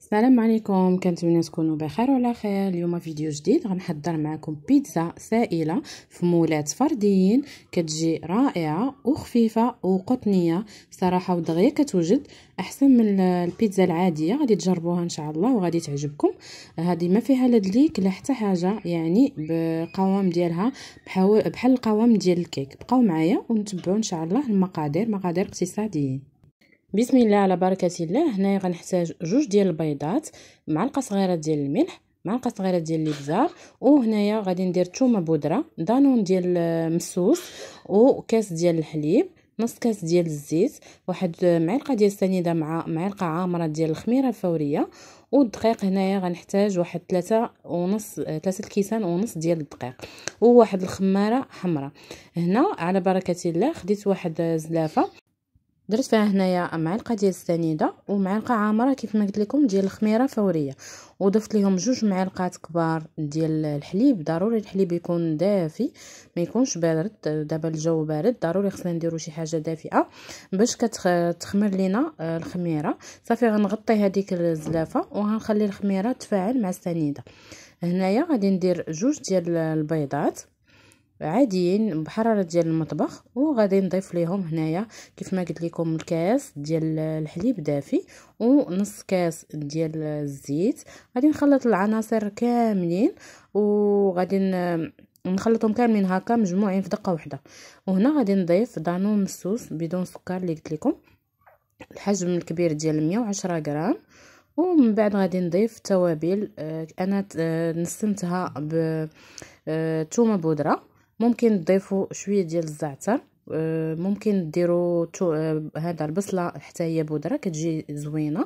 السلام عليكم كنتمنى تكونوا بخير وعلى خير اليوم فيديو جديد غنحضر معكم بيتزا سائله في مولات فرديين كتجي رائعه وخفيفه وقطنيه صراحه ودغيا كتوجد احسن من البيتزا العاديه غادي تجربوها ان شاء الله وغادي تعجبكم هذه ما فيها لا دليك لا حتى حاجه يعني بقوام ديالها بحال القوام ديال الكيك بقاو معايا ونتبعوا ان شاء الله المقادير مقادير اقتصاديين بسم الله على بركه الله هنايا غنحتاج جوج ديال البيضات معلقه صغيره ديال الملح معلقه صغيره ديال الابزار وهنايا غادي ندير ثومه بودره دانون ديال آه، مسوس وكاس ديال الحليب نص كاس ديال الزيت واحد آه، معلقه ديال السنيده مع معلقه عامره ديال الخميره الفوريه والدقيق هنايا غنحتاج واحد ثلاثة ونص ثلاثة آه، الكيسان ونص ديال الدقيق وواحد الخماره حمراء هنا على بركه الله خديت واحد زلافه درت فيها هنايا معلقه ديال السنيده ومعلقه عامره كيف ما قلت لكم ديال الخميره فوريه وضفت لهم جوج معلقات كبار ديال الحليب ضروري الحليب يكون دافي ما يكونش بارد دابا الجو بارد ضروري خصنا نديرو شي حاجه دافئه باش كتخمر لينا آه، الخميره صافي غنغطي هذيك الزلافه وغنخلي الخميره تفاعل مع السنيده هنايا غادي ندير جوج ديال البيضات عاديين بحراره ديال المطبخ وغادي نضيف ليهم هنايا كيف ما قلت لكم الكاس ديال الحليب دافي ونص كاس ديال الزيت غادي نخلط العناصر كاملين وغادي نخلطهم كاملين هكا مجموعين في دقه واحده وهنا غادي نضيف دانون مسوس بدون سكر اللي قلت لكم الحجم الكبير ديال 110 غرام ومن بعد غادي نضيف توابل آه، انا آه، نسمتها ب آه، تومه بودره ممكن تضيفوا شويه ديال الزعتر آه، ممكن ديروا آه، هذا البصله حتى هي بودره كتجي زوينه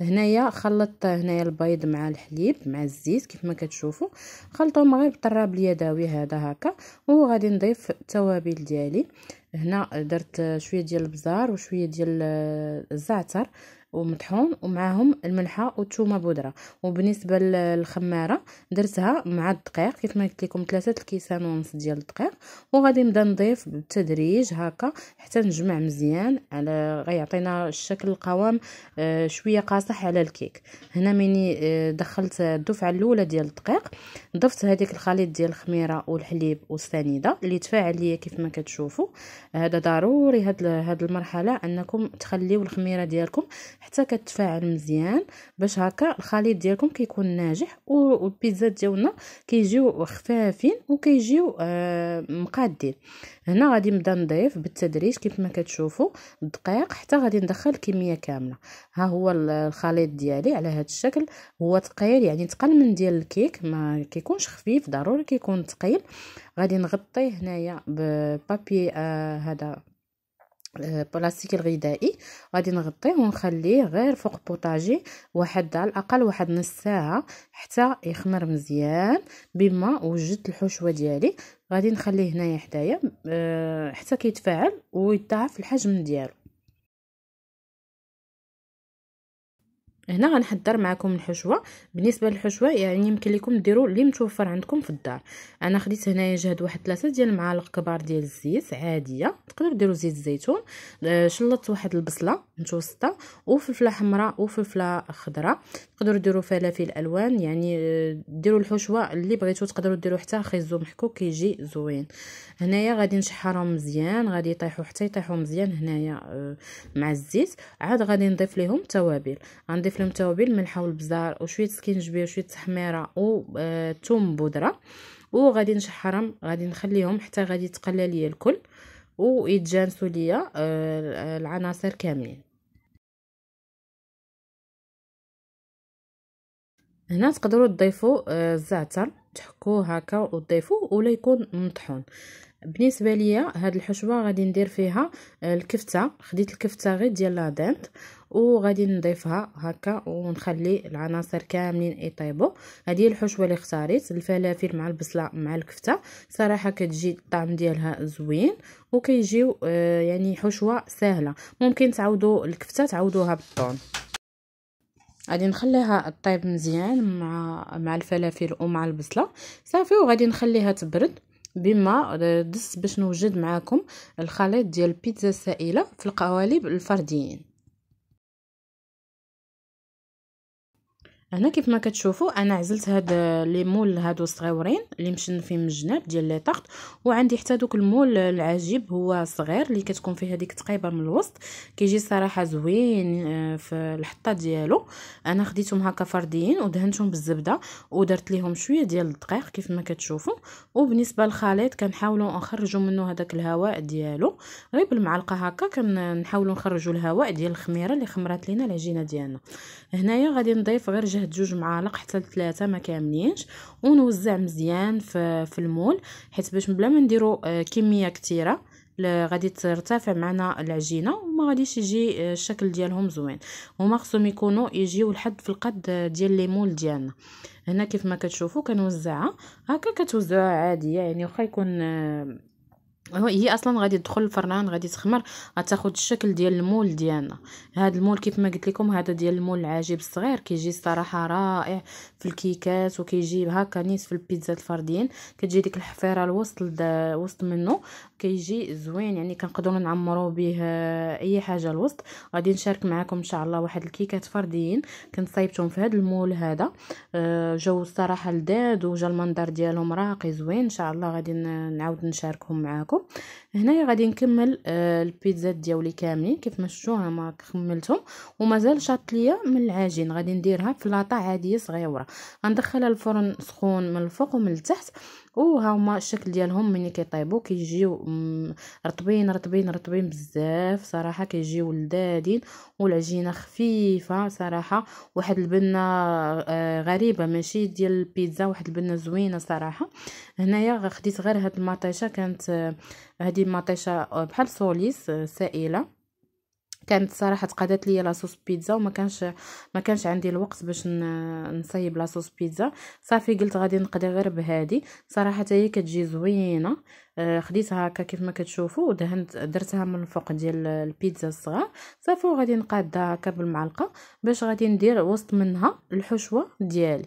هنايا خلطت هنايا البيض مع الحليب مع الزيت كيف ما كتشوفوا خلطهم غير بالطراب اليدوي هذا هكا وغادي نضيف التوابل ديالي هنا درت شويه ديال البزار وشويه ديال آه، الزعتر ومطحون ومعاهم الملحه والثومه بودره وبالنسبه للخماره درتها مع الدقيق كيف ما قلت لكم ثلاثه الكيسان ونص ديال الدقيق وغادي نبدا نضيف بالتدريج هكا حتى نجمع مزيان على غيعطينا الشكل القوام آه، شويه قاصح على الكيك هنا مني آه، دخلت الدفعه الاولى ديال الدقيق ضفت هذيك الخليط ديال الخميره والحليب والسنيده اللي تفاعل ليا كيف ما كتشوفوا هذا ضروري هاد هاد المرحله انكم تخليو الخميره ديالكم حتى كتفاعل مزيان باش هكا الخليط ديالكم كيكون ناجح والبيتزا ديالنا كيجيو خفافين وكيجيو آه مقادين هنا غادي نبدا نضيف بالتدريج كيف ما كتشوفوا الدقيق حتى غادي ندخل كميه كامله ها هو الخليط ديالي على هذا الشكل هو ثقيل يعني تقل من ديال الكيك ما كيكونش خفيف ضروري كيكون ثقيل غادي نغطيه هنايا ببابي آه آه، بلاستيك الغذائي غادي نغطيه ونخليه غير فوق بوطاجي واحد على الاقل واحد نص ساعه حتى يخمر مزيان بما وجدت الحشوه ديالي غادي نخليه هنايا حدايا آه، حتى كيتفاعل ويضاعف الحجم ديالو هنا غنحضر معكم الحشوه بالنسبه للحشوه يعني يمكن لكم ديروا اللي متوفر عندكم في الدار انا خديت هنايا جهد واحد ثلاثة ديال المعالق كبار ديال الزيت عاديه تقدروا ديروا زيت الزيتون آه، شلطت واحد البصله متوسطه وفلفله حمراء وفلفله خضراء تقدروا ديروا فلافل الوان يعني آه، ديروا الحشوه اللي بغيتو تقدروا ديروا حتى خيزو محكوك كيجي زوين هنايا غادي نشحرهم مزيان غادي يطيحوا حتى يطيحوا مزيان هنايا آه، مع الزيت عاد غادي نضيف لهم توابل غنضيف كناكلهم توابل هو والبزار وشويه سكينجبير وشويه تحميره والثوم آه، بودره وغادي نشحرهم غادي نخليهم حتى غادي يتقلى ليا الكل ويتجانسوا ليا آه، العناصر كاملين هنا تقدروا تضيفوا آه، الزعتر تحكوه هكا وتضيفوه ولا يكون مطحون بالنسبه ليا هاد الحشوه غادي ندير فيها آه، الكفته خديت الكفته غير ديال لادانت وغادي نضيفها هكا ونخلي العناصر كاملين يطيبوا هذه الحشوه اللي اختاريت الفلافل مع البصله مع الكفته صراحه كتجي الطعم ديالها زوين وكيجيو آه، يعني حشوه سهله ممكن تعودوا الكفته تعودوها بالطون غادي نخليها طيب مزيان مع مع الفلافل ومع البصله صافي وغادي نخليها تبرد بما آه، دس باش نوجد معاكم الخليط ديال البيتزا السائله في القوالب الفرديين هنا كيف ما كتشوفوا انا عزلت هاد آه، لي مول هادو صغيورين اللي مشنفين من الجناب ديال لي طاقط وعندي حتى دوك المول العجيب هو صغير اللي كتكون فيه هذيك تقيبه من الوسط كيجي صراحه زوين آه، في الحطه ديالو انا خديتهم هكا فرديين ودهنتهم بالزبده ودرت ليهم شويه ديال الدقيق كيف ما كتشوفوا وبالنسبه للخليط كنحاولوا نخرجوا منه هذاك الهواء ديالو غير بالمعلقه هكا كنحاولوا نخرجوا الهواء ديال الخميره اللي خمرات لينا العجينه ديالنا هنايا غادي نضيف غير جهد جوج معالق حتى لثلاثه ما كاملينش ونوزع مزيان في, في المول حيت باش بلا ما نديرو آه، كميه كثيره غادي ترتفع معنا العجينه وما غاديش يجي آه، الشكل ديالهم زوين هما خصهم يكونوا يجيو لحد في القد آه، ديال لي مول ديالنا هنا كيف ما كتشوفوا كنوزعها هكا كتوزعها عاديه يعني واخا يكون هي اصلا غادي تدخل الفران غادي تخمر غتاخذ الشكل ديال المول ديالنا هذا المول كيف ما قلت لكم هذا ديال المول العجيب الصغير كيجي الصراحه رائع في الكيكات وكيجي هكا نيت في البيتزا الفرديين كتجي ديك الحفيره الوسط وسط منه كيجي زوين يعني كنقدروا نعمروا به اي حاجه الوسط غادي نشارك معكم ان شاء الله واحد الكيكات فرديين كنت صايبتهم في هذا المول هذا آه، جو الصراحه لذاد وجا المنظر ديالهم راقي زوين ان شاء الله غادي نعاود نشاركهم معكم هنايا غادي نكمل آه، البيتزا ديالي كاملين كيف ما انا ما كملتهم ومازال شاط ليا من العجين غادي نديرها في لاطه عاديه صغيره غندخلها الفرن سخون من الفوق ومن التحت او ها هما الشكل ديالهم ملي كيطيبوا كيجيو رطبين رطبين رطبين بزاف صراحه كيجيو لذادين والعجينه خفيفه صراحه واحد البنه آه، غريبه ماشي ديال البيتزا واحد البنه زوينه صراحه هنايا خديت غير هاد المطيشه كانت آه، هادي مطيشه آه، بحال سوليس سائله كانت صراحه تقادات ليا لاصوص بيتزا وما كانش ما كانش عندي الوقت باش نصيب لاصوص بيتزا صافي قلت غادي نقضي غير بهادي صراحه هي كتجي زوينه آه، خديتها هكا كيف ما كتشوفوا ودهنت درتها من الفوق ديال البيتزا الصغار صافي وغادي نقادها هكا بالمعلقه باش غادي ندير وسط منها الحشوه ديالي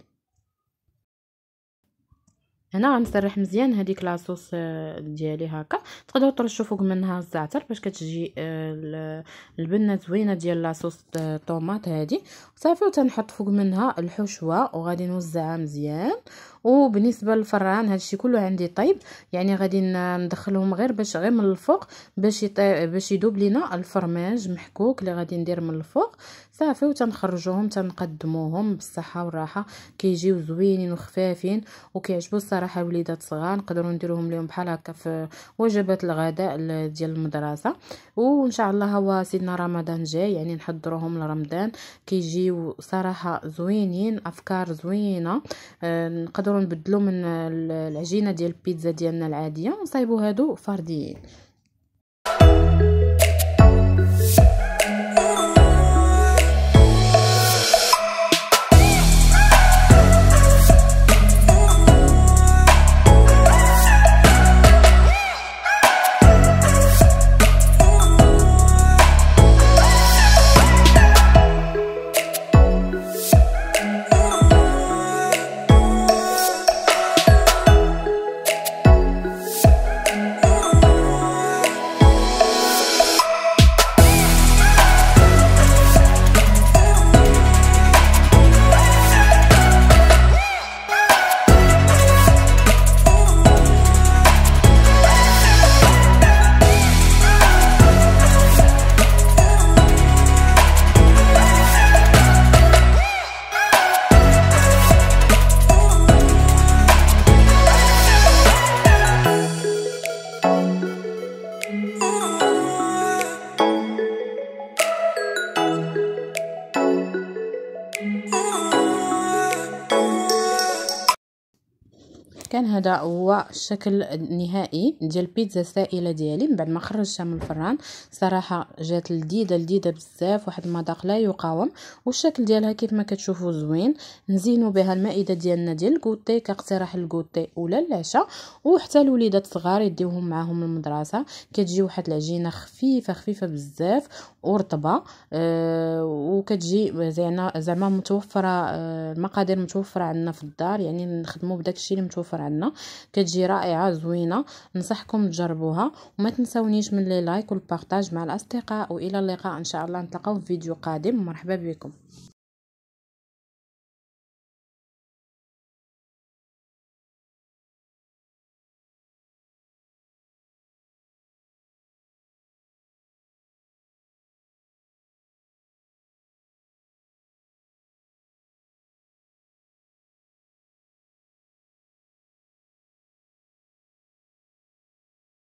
هنا غنسرح مزيان هذيك لاصوص آه، ديالي هكا تقدروا ترشوا فوق منها الزعتر باش كتجي آه، البنه زوينه ديال لاصوص الطوماط آه، هذه صافي وتنحط فوق منها الحشوه وغادي نوزعها مزيان وبالنسبه للفران هادشي كله عندي طيب يعني غادي ندخلهم غير باش غير من الفوق باش باش يذوب لينا الفرماج محكوك اللي غادي ندير من الفوق صافي وتنخرجوهم تنقدموهم بالصحه والراحه كيجيو زوينين وخفافين وكيعجبوا الصراحه الوليدات صغار نقدروا نديروهم لهم بحال هكا في وجبات الغداء ديال المدرسه وان شاء الله هو سيدنا رمضان جاي يعني نحضروهم لرمضان كيجيو صراحه زوينين افكار زوينه آه، نقدروا نقدروا نبدلوا من العجينه ديال البيتزا ديالنا العاديه ونصايبوا هادو فرديين كان هذا هو الشكل النهائي ديال البيتزا السائله ديالي من بعد ما خرجتها من الفران صراحه جات لذيذه لذيذه بزاف واحد المذاق لا يقاوم والشكل ديالها كيف ما كتشوفوا زوين نزينوا بها المائده ديالنا ديال الكوتي كاقتراح الكوتي ولا العشاء وحتى الوليدات الصغار يديوهم معاهم المدرسه كتجي واحد العجينه خفيفه خفيفه بزاف ورطبه أه وكتجي زعما زعما متوفره المقادير آه، متوفره عندنا في الدار يعني نخدموا بداك الشيء اللي متوفر عندنا كتجي رائعه زوينه ننصحكم تجربوها وما تنسونيش من لي لايك والبارطاج مع الاصدقاء والى اللقاء ان شاء الله نتلاقاو في فيديو قادم مرحبا بكم